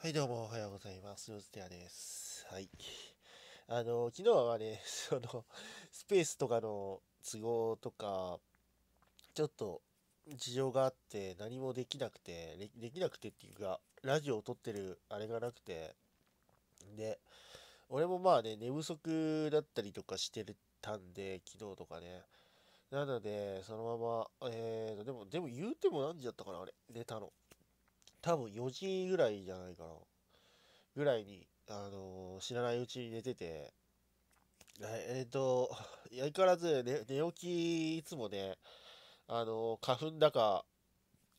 はい、どうもおはようございます。ヨズテアです。はい。あの、昨日はね、その、スペースとかの都合とか、ちょっと事情があって何もできなくて、できなくてっていうか、ラジオを撮ってるあれがなくて、で、俺もまあね、寝不足だったりとかしてたんで、昨日とかね。なので、そのまま、えーと、でも、でも言うても何時だったかな、あれ、寝たの。多分4時ぐらいじゃないかな。ぐらいに、あのー、知らないうちに寝てて、えっ、ー、と、相変わらず寝寝起き、いつもね、あのー、花粉だか、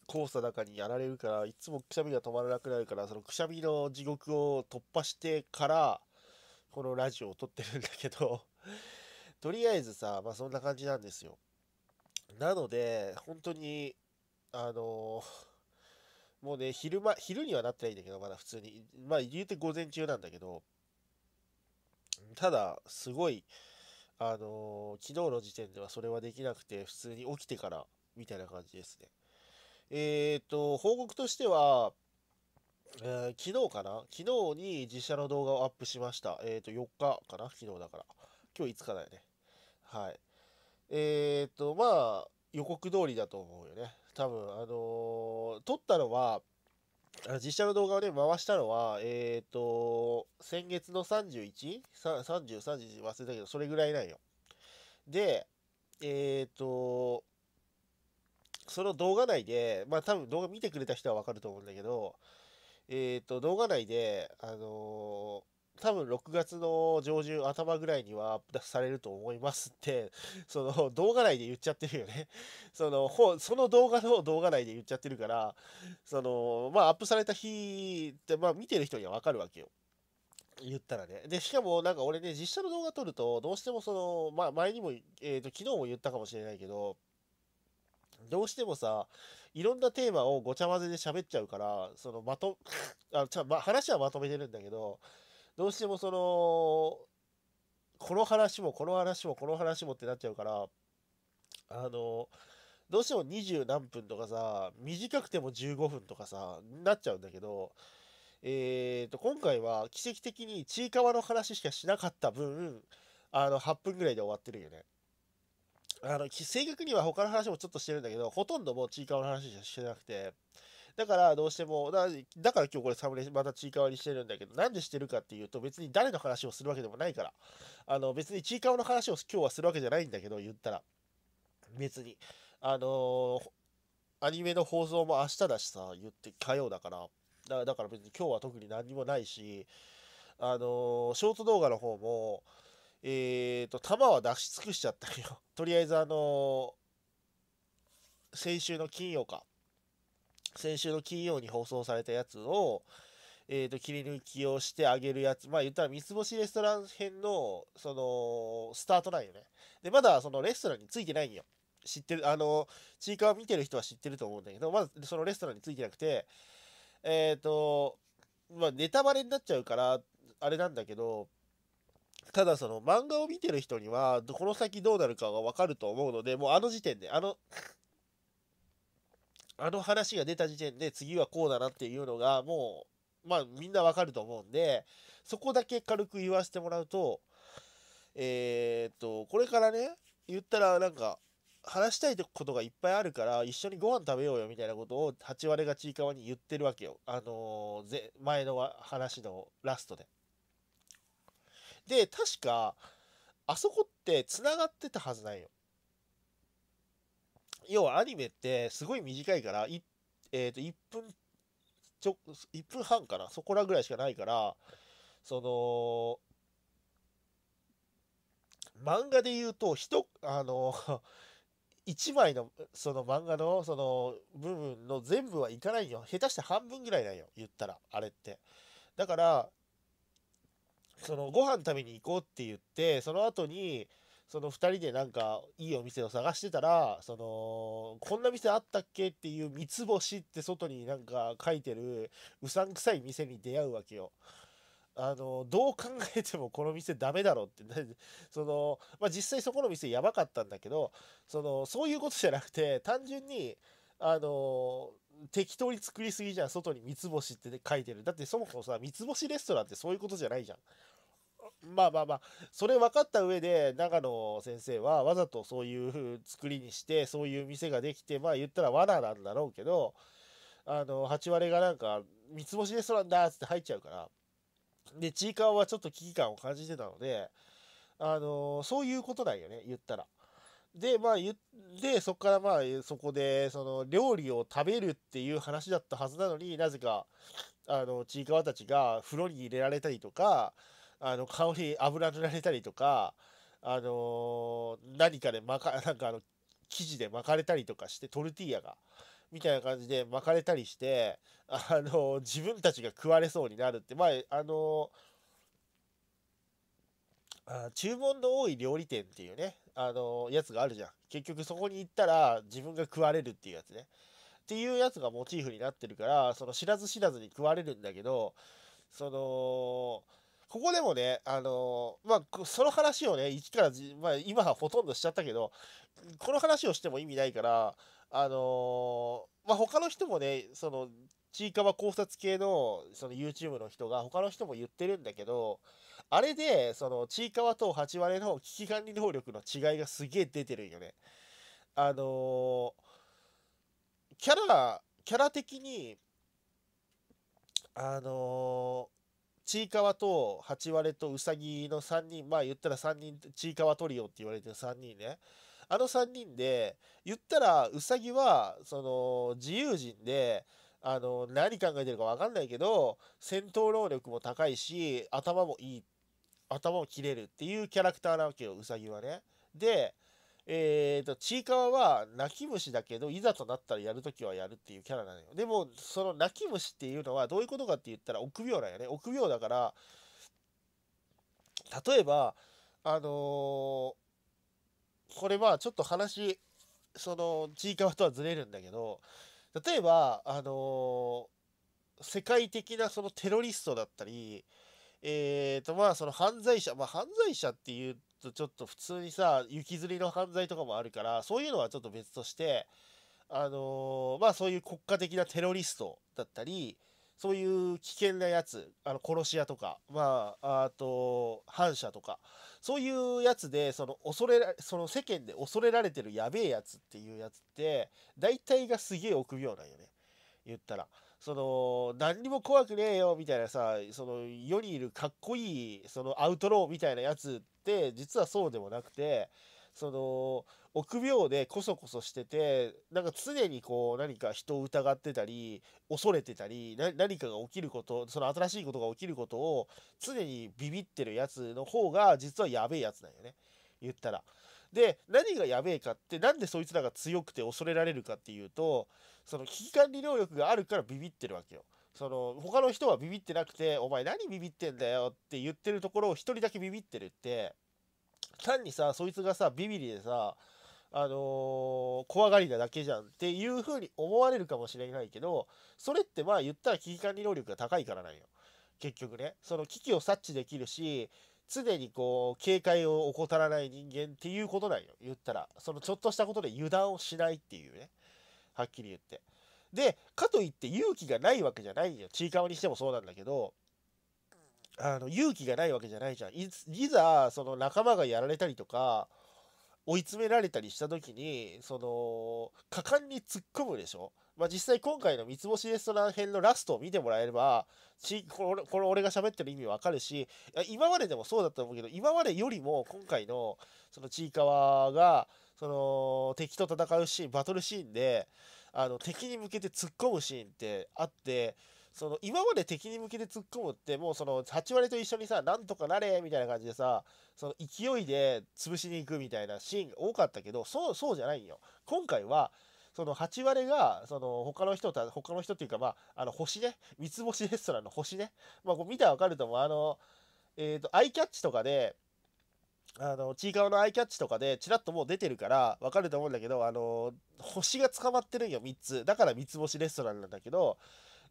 黄砂だかにやられるから、いつもくしゃみが止まらなくなるから、そのくしゃみの地獄を突破してから、このラジオを撮ってるんだけど とりあえずさ、まあそんな感じなんですよ。なので、本当に、あのーもうね、昼間、昼にはなってないんだけど、まだ普通に。まあ、言うて午前中なんだけど、ただ、すごい、あのー、昨日の時点ではそれはできなくて、普通に起きてから、みたいな感じですね。えっ、と、報告としては、えー、昨日かな昨日に実写の動画をアップしました。えっ、と、4日かな昨日だから。今日5日だよね。はい。えっ、と、まあ、予告通りだと思うよね。多分あのー、撮ったのは、実写の動画をね、回したのは、えっ、ー、と、先月の 31?30、3 31忘れたけど、それぐらいなんよ。で、えっ、ー、と、その動画内で、まあ多分動画見てくれた人はわかると思うんだけど、えっ、ー、と、動画内で、あのー多分6月の上旬頭ぐらいにはアップされると思いますって、その動画内で言っちゃってるよね。その、その動画の動画内で言っちゃってるから、その、まあアップされた日って、まあ見てる人にはわかるわけよ。言ったらね。で、しかもなんか俺ね、実写の動画撮ると、どうしてもその、まあ前にも、えっ、ー、と、昨日も言ったかもしれないけど、どうしてもさ、いろんなテーマをごちゃ混ぜで喋っちゃうから、そのまと、あちゃま、話はまとめてるんだけど、どうしてもそのこの話もこの話もこの話もってなっちゃうからあのどうしても20何分とかさ短くても15分とかさなっちゃうんだけどえーと、と今回は奇跡的にちいかわの話しかしなかった分あの8分ぐらいで終わってるよねあの正確には他の話もちょっとしてるんだけどほとんどもうちいかわの話しかしてなくてだからどうしてもだ、だから今日これサムネまたちいかわにしてるんだけど、なんでしてるかっていうと別に誰の話をするわけでもないから、あの別にちいかわの話を今日はするわけじゃないんだけど、言ったら。別に。あのー、アニメの放送も明日だしさ、言って火曜だから、だだから別に今日は特に何にもないし、あのー、ショート動画の方も、えっ、ー、と、弾は出し尽くしちゃったよ。とりあえずあのー、先週の金曜か。先週の金曜に放送されたやつを、えーと、切り抜きをしてあげるやつまあ言ったら三つ星レストラン編のそのスタートラインよねでまだそのレストランについてないんよ知ってるあのちいかわ見てる人は知ってると思うんだけどまずそのレストランについてなくてえっ、ー、とまあネタバレになっちゃうからあれなんだけどただその漫画を見てる人にはこの先どうなるかが分かると思うのでもうあの時点であのあの話が出た時点で次はこうだなっていうのがもう、まあ、みんなわかると思うんでそこだけ軽く言わせてもらうとえー、っとこれからね言ったらなんか話したいことがいっぱいあるから一緒にご飯食べようよみたいなことを8割がちいかわに言ってるわけよあのー、ぜ前の話のラストで。で確かあそこってつながってたはずなんよ。要はアニメってすごい短いから、いえー、と1分ちょ、1分半かな、そこらぐらいしかないから、その、漫画で言うと、ひあの、1 枚のその漫画のその部分の全部はいかないよ。下手して半分ぐらいなんよ。言ったら、あれって。だから、そのご飯食べに行こうって言って、その後に、その2人でなんかいいお店を探してたらそのこんな店あったっけっていう三つ星って外になんか書いてるうさんくさい店に出会うわけよ。あのどう考えてもこの店ダメだろって、その、まあ、実際そこの店やばかったんだけどそのそういうことじゃなくて単純にあの適当に作りすぎじゃん外に三つ星って書いてるだってそもそもさ三つ星レストランってそういうことじゃないじゃん。まあまあまあそれ分かった上で長野先生はわざとそういう作りにしてそういう店ができてまあ言ったら罠なんだろうけどあの8割がなんか三つ星レストランだっつって入っちゃうからでちいかわはちょっと危機感を感じてたのであのそういうことなんよね言ったら。でまあ言ってそこからまあそこでその料理を食べるっていう話だったはずなのになぜかあのちいかわたちが風呂に入れられたりとかあの顔に油塗られたりとか、あのー、何かで巻か、なんかあの、生地で巻かれたりとかして、トルティーヤが、みたいな感じで巻かれたりして、あのー、自分たちが食われそうになるって、まあ、あのー、あ注文の多い料理店っていうね、あのやつがあるじゃん。結局そこに行ったら自分が食われるっていうやつね。っていうやつがモチーフになってるから、その知らず知らずに食われるんだけど、その、ここでもね、あのー、まあ、その話をね、一からまあ、今はほとんどしちゃったけど、この話をしても意味ないから、あのー、まあ、他の人もね、その、ちいかわ考察系のその YouTube の人が他の人も言ってるんだけどあれでそのちいかわと八割の危機管理能力の違いがすげえ出てるよねあのー、キャラキャラ的にあのちいかわと八割とうさぎの3人、まあ言ったら3人、ちいかわトリオって言われてる3人ね。あの3人で、言ったらうさぎは、その、自由人で、あの、何考えてるかわかんないけど、戦闘能力も高いし、頭もいい、頭も切れるっていうキャラクターなわけよ、うさぎはね。で、えーと、ちいかわは泣き虫だけど、いざとなったらやるときはやるっていうキャラなのよ。でも、その泣き虫っていうのはどういうことかって言ったら臆病なんよね。臆病だから、例えば、あのー、これはちょっと話、その、ちいかわとはずれるんだけど、例えば、あのー、世界的なそのテロリストだったり、えーとまあ、その犯罪者、まあ、犯罪者っていうとちょっと普通にさ、雪吊りの犯罪とかもあるから、そういうのはちょっと別として、あのー、まあそういう国家的なテロリストだったり、そういう危険なやつ、あの殺し屋とか、まあ、あと、反社とか、そういうやつで、その恐れその世間で恐れられてるやべえやつっていうやつって、大体がすげえ臆病なんよね。言ったら。その何にも怖くねえよみたいなさその世にいるかっこいいそのアウトローみたいなやつって実はそうでもなくてその臆病でこそこそしててなんか常にこう何か人を疑ってたり恐れてたり何かが起きることその新しいことが起きることを常にビビってるやつの方が実はやべえやつなんよね言ったら。で何がやべえかってなんでそいつらが強くて恐れられるかっていうとその危機管理能力があるからビビってるわけよ。その他の人はビビってなくて「お前何ビビってんだよ」って言ってるところを1人だけビビってるって単にさそいつがさビビりでさあのー、怖がりなだけじゃんっていう風に思われるかもしれないけどそれってまあ言ったら危機管理能力が高いからなんよ結局ねその危機を察知できるし常にこう、警戒を怠らない人間っていうことなんよ。言ったら。そのちょっとしたことで油断をしないっていうね。はっきり言って。で、かといって勇気がないわけじゃないよ。ちいかわにしてもそうなんだけど、あの、勇気がないわけじゃないじゃん。いざ、その仲間がやられたりとか、追い詰められたりした時に、その、果敢に突っ込むでしょまあ、実際今回の三つ星レストラン編のラストを見てもらえれば、しこれこれ俺が喋ってる意味わかるし、今まででもそうだと思うけど、今までよりも今回の、そのちいかわが、その敵と戦うシーン、バトルシーンで、あの敵に向けて突っ込むシーンってあって、その今まで敵に向けて突っ込むってもうその8割と一緒にさなんとかなれみたいな感じでさその勢いで潰しに行くみたいなシーンが多かったけどそうそうじゃないんよ今回はその8割が、その他の人他の人っていうか、まあ、あの、星ね、三つ星レストランの星ね、まあ、こう見たらわかると思う、あの、えっ、ー、と、アイキャッチとかで、あの、ちいかわのアイキャッチとかで、ちらっともう出てるから、わかると思うんだけど、あの、星が捕まってるんよ、3つ。だから三つ星レストランなんだけど、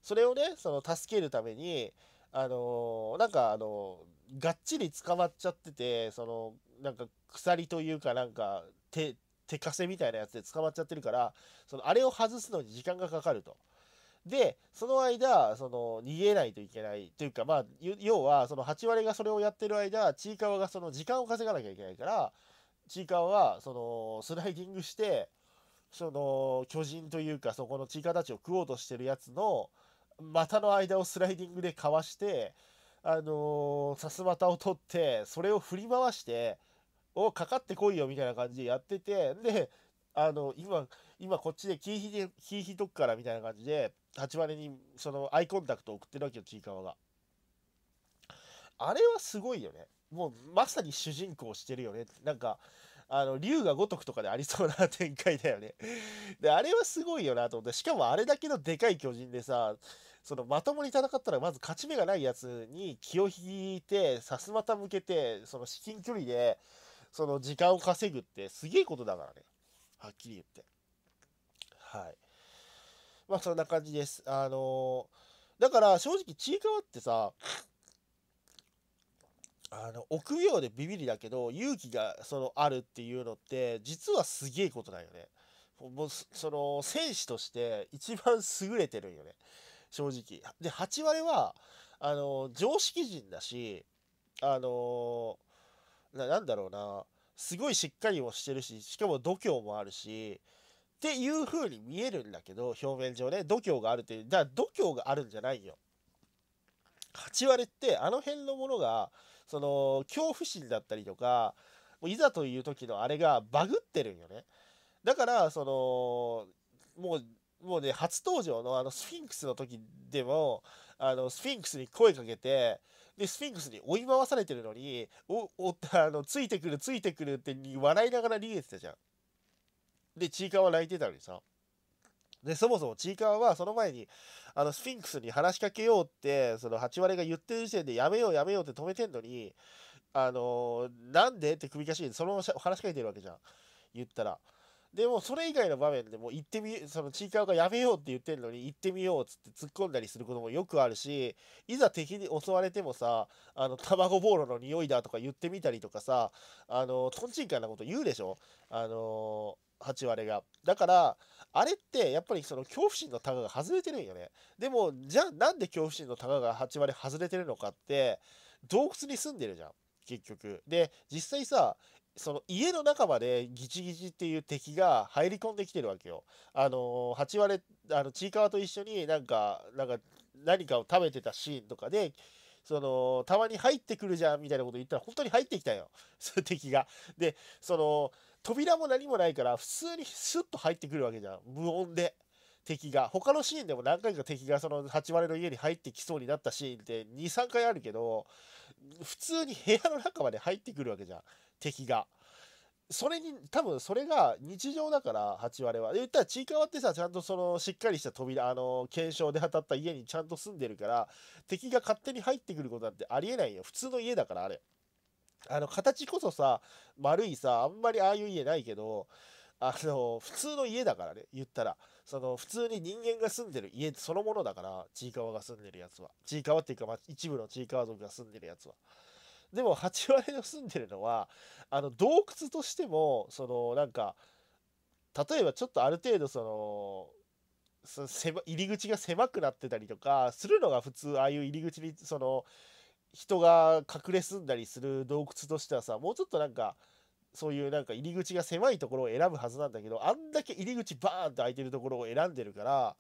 それをね、その、助けるために、あのなんか、あのがっちり捕まっちゃってて、その、なんか、鎖というか、なんか、手、手枷みたいなやつで捕まっちゃってるからそのあれを外すのに時間がかかると。でその間その逃げないといけないというかまあ要はその8割がそれをやってる間ちいかわがその時間を稼がなきゃいけないからちいかわはそのスライディングしてその巨人というかそこのちいかたちを食おうとしてるやつの股の間をスライディングでかわしてあのさすまたを取ってそれを振り回してをかかってこいよみたいな感じでやってて、で、あの、今、今こっちで気ぃで、気引いとくからみたいな感じで、立ち割にそのアイコンタクトを送ってるわけよ、ちいかわが。あれはすごいよね。もうまさに主人公してるよね。なんか、あの、竜が如くとかでありそうな展開だよね。で、あれはすごいよなと思って、しかもあれだけのでかい巨人でさ、そのまともに戦ったらまず勝ち目がないやつに気を引いて、さすまた向けて、その至近距離で、その時間を稼ぐってすげえことだからね。はっきり言って。はい。まあそんな感じです。あのー、だから正直ちいかわってさ、あの臆病でビビりだけど勇気がそのあるっていうのって実はすげえことだよね。もうその選手として一番優れてるよね正直。で8割はあの常識人だしあのなんだろうな、すごいしっかりもしてるし、しかも度胸もあるし、っていう風に見えるんだけど、表面上ね、度胸があるという、だから度胸があるんじゃないよ。8割ってあの辺のものが、その、恐怖心だったりとか、もういざという時のあれがバグってるんよね。だから、その、もう、もうね、初登場のあのスフィンクスの時でも、あの、スフィンクスに声かけて、でスフィンクスに追い回されてるのにおお あのついてくるついてくるって笑いながら逃げてたじゃん。でちいかわ泣いてたのにさ。でそもそもちいかわはその前にあのスフィンクスに話しかけようってその8割が言ってる時点でやめようやめようって止めてんのにあのー、なんでって首かしげてそのまま話しかけてるわけじゃん言ったら。でもそれ以外の場面でも行ってみそのちいかわがやめようって言ってるのに行ってみようっつって突っ込んだりすることもよくあるしいざ敵に襲われてもさあの卵ボーロの匂いだとか言ってみたりとかさあのとんちんかんなこと言うでしょあの8割がだからあれってやっぱりその恐怖心のタガが外れてるんよねでもじゃあなんで恐怖心のタガが8割外れてるのかって洞窟に住んでるじゃん結局で実際さその家の中までギチギチっていう敵が入り込んできてるわけよ。あの8割あのちいかわと一緒になんかなんか何かを食べてたシーンとかでそのたまに入ってくるじゃんみたいなこと言ったら本当に入ってきたよ 敵が。でその扉も何もないから普通にスッと入ってくるわけじゃん無音で。敵が他のシーンでも何回か敵がその8割の家に入ってきそうになったシーンって23回あるけど普通に部屋の中まで入ってくるわけじゃん。敵が。それに多分それが日常だから8割は言ったらちいかわってさちゃんとそのしっかりした扉あの検証で当たった家にちゃんと住んでるから敵が勝手に入ってくることなんてありえないよ普通の家だからあれあの形こそさ丸いさあんまりああいう家ないけどあの普通の家だからね言ったらその普通に人間が住んでる家そのものだからちいかわが住んでるやつはちいかわっていうか、まあ、一部のちいかわ族が住んでるやつはでも8割の住んでるのはあの洞窟としてもそのなんか例えばちょっとある程度その狭入り口が狭くなってたりとかするのが普通ああいう入り口にその人が隠れ住んだりする洞窟としてはさもうちょっとなんかそういうなんか入り口が狭いところを選ぶはずなんだけどあんだけ入り口バーンと開いてるところを選んでるから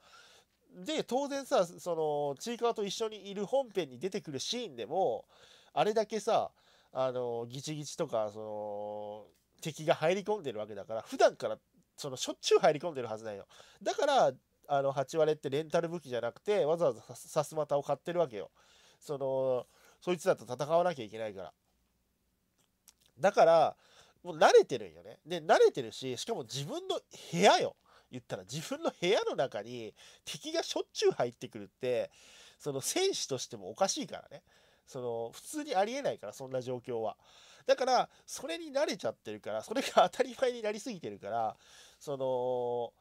で当然さそのちいかわと一緒にいる本編に出てくるシーンでもあれだけさあのギチギチとかその敵が入り込んでるわけだから普段からそのしょっちゅう入り込んでるはずなんよだからあの8割ってレンタル武器じゃなくてわざわざさすまたを買ってるわけよそのそいつらと戦わなきゃいけないからだからもう慣れてるんよねで慣れてるししかも自分の部屋よ言ったら自分の部屋の中に敵がしょっちゅう入ってくるってその戦士としてもおかしいからねその普通にありえないからそんな状況はだからそれに慣れちゃってるからそれが当たり前になりすぎてるからその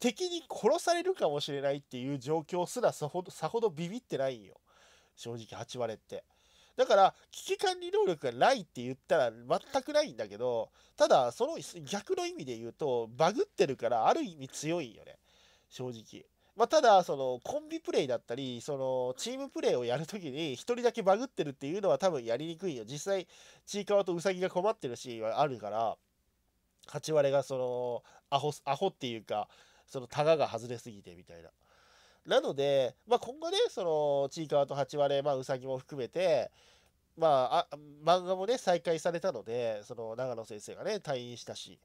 敵に殺されるかもしれないっていう状況すらさほどさほどビビってないんよ正直8割ってだから危機管理能力がないって言ったら全くないんだけどただその逆の意味で言うとバグってるからある意味強いんよね正直まあ、ただ、その、コンビプレイだったり、その、チームプレイをやるときに、一人だけバグってるっていうのは多分やりにくいよ。実際、ちいかわとうさぎが困ってるシーンはあるから、8割がその、アホ、アホっていうか、その、タガが外れすぎてみたいな。なので、まあ、今後ね、その、ちいかわと8割、まあ、うさぎも含めて、まあ、あ、漫画もね、再開されたので、その、長野先生がね、退院したし、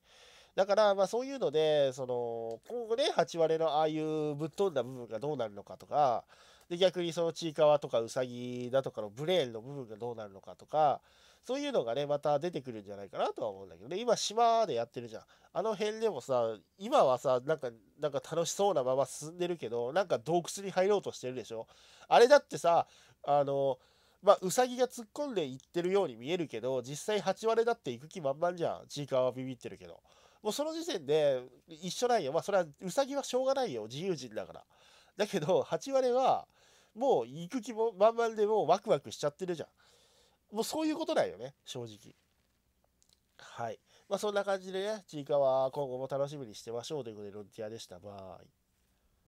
だから、まあそういうので、その、今後ね、8割のああいうぶっ飛んだ部分がどうなるのかとか、で、逆にそのちいかわとかうさぎだとかのブレーンの部分がどうなるのかとか、そういうのがね、また出てくるんじゃないかなとは思うんだけどね、今島でやってるじゃん。あの辺でもさ、今はさ、なんか、なんか楽しそうなまま進んでるけど、なんか洞窟に入ろうとしてるでしょ。あれだってさ、あの、まあ、うさぎが突っ込んでいってるように見えるけど、実際8割だって行く気満々じゃん。ちいかわビビってるけど。もうその時点で一緒なんよ。まあそれはウサギはしょうがないよ。自由人だから。だけど、ハチワレはもう行く気も満々でもうワクワクしちゃってるじゃん。もうそういうことなんよね、正直。はい。まあそんな感じでね、ちいかわ今後も楽しみにしてましょうということで、ロンティアでした。バイ。